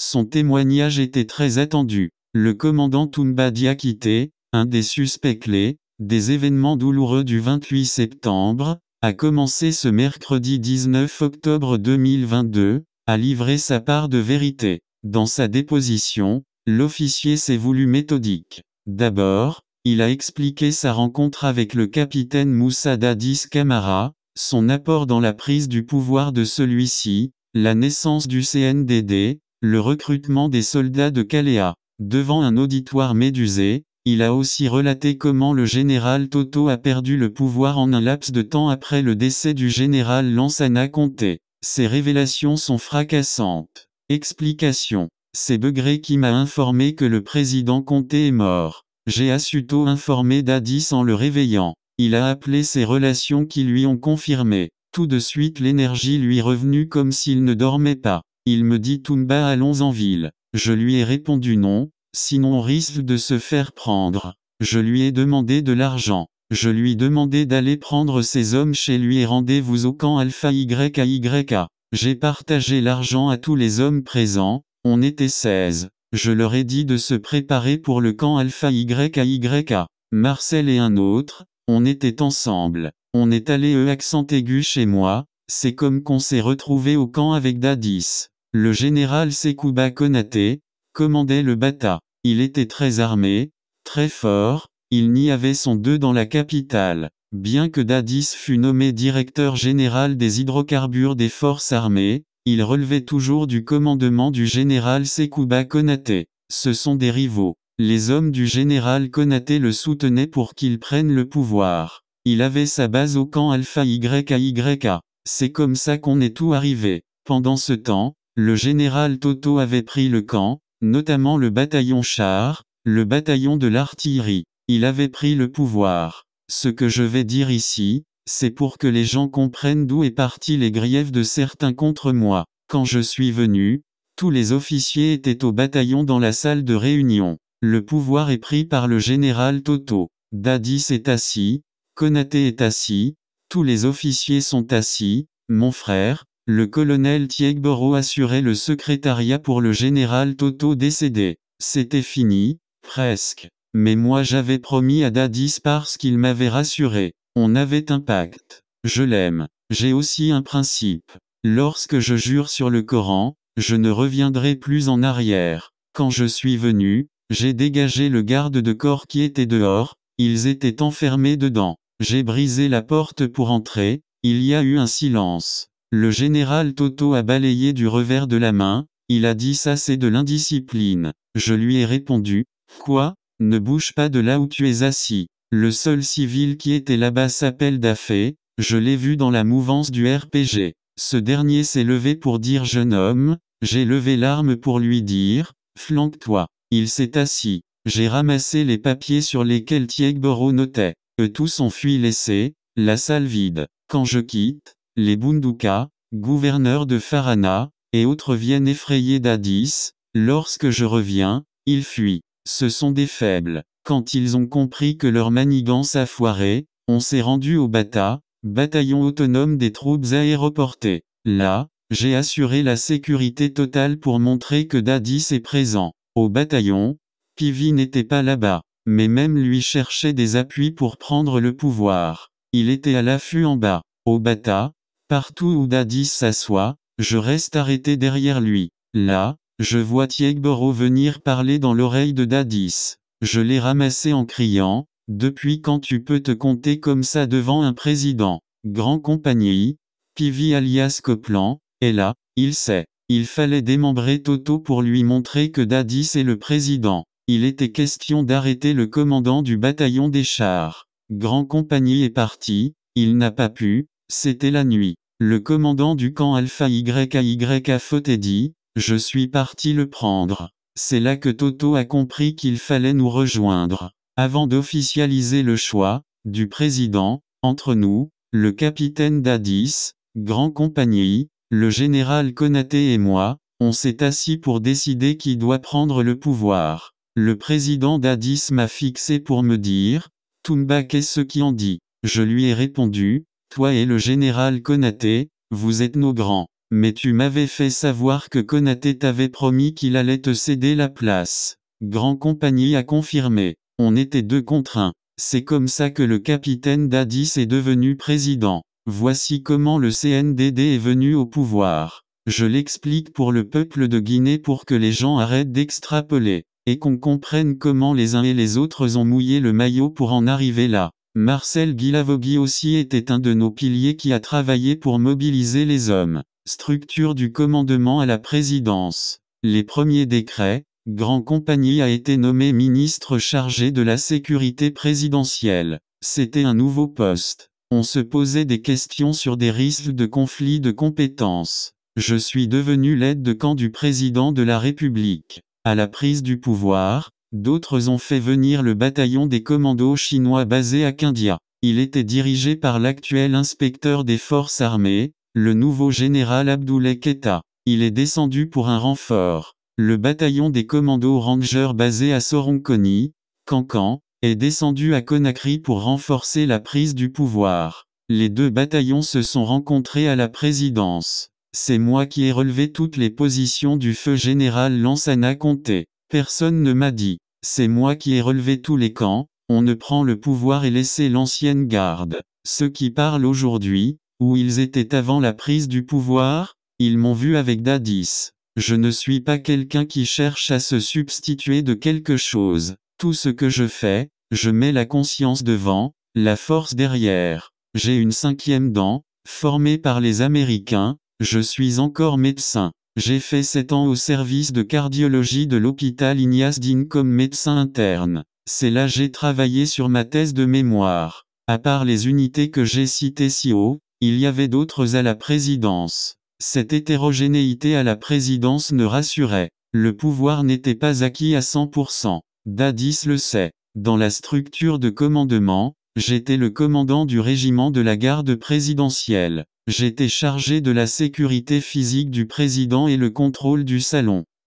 Son témoignage était très attendu. Le commandant Toumba Diakité, un des suspects clés, des événements douloureux du 28 septembre, a commencé ce mercredi 19 octobre 2022, a livré sa part de vérité. Dans sa déposition, l'officier s'est voulu méthodique. D'abord, il a expliqué sa rencontre avec le capitaine Moussa Dadis Camara, son apport dans la prise du pouvoir de celui-ci, la naissance du CNDD, le recrutement des soldats de Caléa. Devant un auditoire médusé, il a aussi relaté comment le général Toto a perdu le pouvoir en un laps de temps après le décès du général Lansana Conté. Ces révélations sont fracassantes. Explication. C'est Begré qui m'a informé que le président Conté est mort. J'ai assuto informé Dadis en le réveillant. Il a appelé ses relations qui lui ont confirmé. Tout de suite l'énergie lui revenue comme s'il ne dormait pas. Il me dit Toumba allons en ville. Je lui ai répondu non, sinon risque de se faire prendre. Je lui ai demandé de l'argent. Je lui ai demandé d'aller prendre ses hommes chez lui et rendez-vous au camp Alpha YAYA. J'ai partagé l'argent à tous les hommes présents, on était 16. Je leur ai dit de se préparer pour le camp Alpha YAYA. Marcel et un autre, on était ensemble. On est allé eux accent aigu chez moi, c'est comme qu'on s'est retrouvé au camp avec Dadis. Le général Sekouba Konaté commandait le Bata. Il était très armé, très fort, il n'y avait son deux dans la capitale. Bien que Dadis fût nommé directeur général des hydrocarbures des forces armées, il relevait toujours du commandement du général Sekouba Konaté. Ce sont des rivaux. Les hommes du général Konaté le soutenaient pour qu'il prenne le pouvoir. Il avait sa base au camp Alpha YAYA. C'est comme ça qu'on est tout arrivé. Pendant ce temps, le général Toto avait pris le camp, notamment le bataillon char, le bataillon de l'artillerie. Il avait pris le pouvoir. Ce que je vais dire ici, c'est pour que les gens comprennent d'où est parti les griefs de certains contre moi. Quand je suis venu, tous les officiers étaient au bataillon dans la salle de réunion. Le pouvoir est pris par le général Toto. Dadis est assis, Konaté est assis, tous les officiers sont assis, mon frère, le colonel Thiegboro assurait le secrétariat pour le général Toto décédé. C'était fini, presque. Mais moi j'avais promis à Dadis parce qu'il m'avait rassuré. On avait un pacte. Je l'aime. J'ai aussi un principe. Lorsque je jure sur le Coran, je ne reviendrai plus en arrière. Quand je suis venu, j'ai dégagé le garde de corps qui était dehors, ils étaient enfermés dedans. J'ai brisé la porte pour entrer, il y a eu un silence. Le général Toto a balayé du revers de la main, il a dit ça c'est de l'indiscipline. Je lui ai répondu, quoi, ne bouge pas de là où tu es assis. Le seul civil qui était là-bas s'appelle Daffé, je l'ai vu dans la mouvance du RPG. Ce dernier s'est levé pour dire jeune homme, j'ai levé l'arme pour lui dire, flanque-toi. Il s'est assis. J'ai ramassé les papiers sur lesquels Thiegboro notait. Eux tous ont fui laissé, la salle vide. Quand je quitte, les Bunduka, gouverneurs de Farana, et autres viennent effrayer Dadis, lorsque je reviens, ils fuient. Ce sont des faibles. Quand ils ont compris que leur manigance a foiré, on s'est rendu au Bata, bataillon autonome des troupes aéroportées. Là, j'ai assuré la sécurité totale pour montrer que Dadis est présent. Au bataillon, Pivi n'était pas là-bas, mais même lui cherchait des appuis pour prendre le pouvoir. Il était à l'affût en bas. Au Bata, Partout où Dadis s'assoit, je reste arrêté derrière lui. Là, je vois Thiegboro venir parler dans l'oreille de Dadis. Je l'ai ramassé en criant, « Depuis quand tu peux te compter comme ça devant un président Grand compagnie, Pivi alias Coplan, et là, il sait. Il fallait démembrer Toto pour lui montrer que Dadis est le président. Il était question d'arrêter le commandant du bataillon des chars. Grand compagnie est parti, il n'a pas pu, c'était la nuit. Le commandant du camp Alpha y a fauté dit, je suis parti le prendre. C'est là que Toto a compris qu'il fallait nous rejoindre. Avant d'officialiser le choix, du président, entre nous, le capitaine d'Addis, Grand Compagnie, le général Konaté et moi, on s'est assis pour décider qui doit prendre le pouvoir. Le président d'Addis m'a fixé pour me dire, Tumba qu'est-ce qui en dit Je lui ai répondu, toi et le général Konaté, vous êtes nos grands. Mais tu m'avais fait savoir que Konaté t'avait promis qu'il allait te céder la place. Grand Compagnie a confirmé. On était deux contre un. C'est comme ça que le capitaine d'Addis est devenu président. Voici comment le CNDD est venu au pouvoir. Je l'explique pour le peuple de Guinée pour que les gens arrêtent d'extrapoler, et qu'on comprenne comment les uns et les autres ont mouillé le maillot pour en arriver là. Marcel Guilavogui aussi était un de nos piliers qui a travaillé pour mobiliser les hommes. Structure du commandement à la présidence. Les premiers décrets, Grand Compagnie a été nommé ministre chargé de la sécurité présidentielle. C'était un nouveau poste. On se posait des questions sur des risques de conflits de compétences. Je suis devenu l'aide de camp du président de la République. À la prise du pouvoir, D'autres ont fait venir le bataillon des commandos chinois basé à Kindia. Il était dirigé par l'actuel inspecteur des forces armées, le nouveau général Abdoulaye Keta. Il est descendu pour un renfort. Le bataillon des commandos rangers basé à Soronconi, Kankan, est descendu à Conakry pour renforcer la prise du pouvoir. Les deux bataillons se sont rencontrés à la présidence. C'est moi qui ai relevé toutes les positions du feu général Lansana Comté. Personne ne m'a dit. C'est moi qui ai relevé tous les camps, on ne prend le pouvoir et laisser l'ancienne garde. Ceux qui parlent aujourd'hui, où ils étaient avant la prise du pouvoir, ils m'ont vu avec Dadis. Je ne suis pas quelqu'un qui cherche à se substituer de quelque chose. Tout ce que je fais, je mets la conscience devant, la force derrière. J'ai une cinquième dent, formée par les Américains, je suis encore médecin. J'ai fait sept ans au service de cardiologie de l'hôpital Ignace Digne comme médecin interne. C'est là j'ai travaillé sur ma thèse de mémoire. À part les unités que j'ai citées si haut, il y avait d'autres à la présidence. Cette hétérogénéité à la présidence ne rassurait. Le pouvoir n'était pas acquis à 100%. Dadis le sait. Dans la structure de commandement, J'étais le commandant du régiment de la garde présidentielle. J'étais chargé de la sécurité physique du président et le contrôle du salon.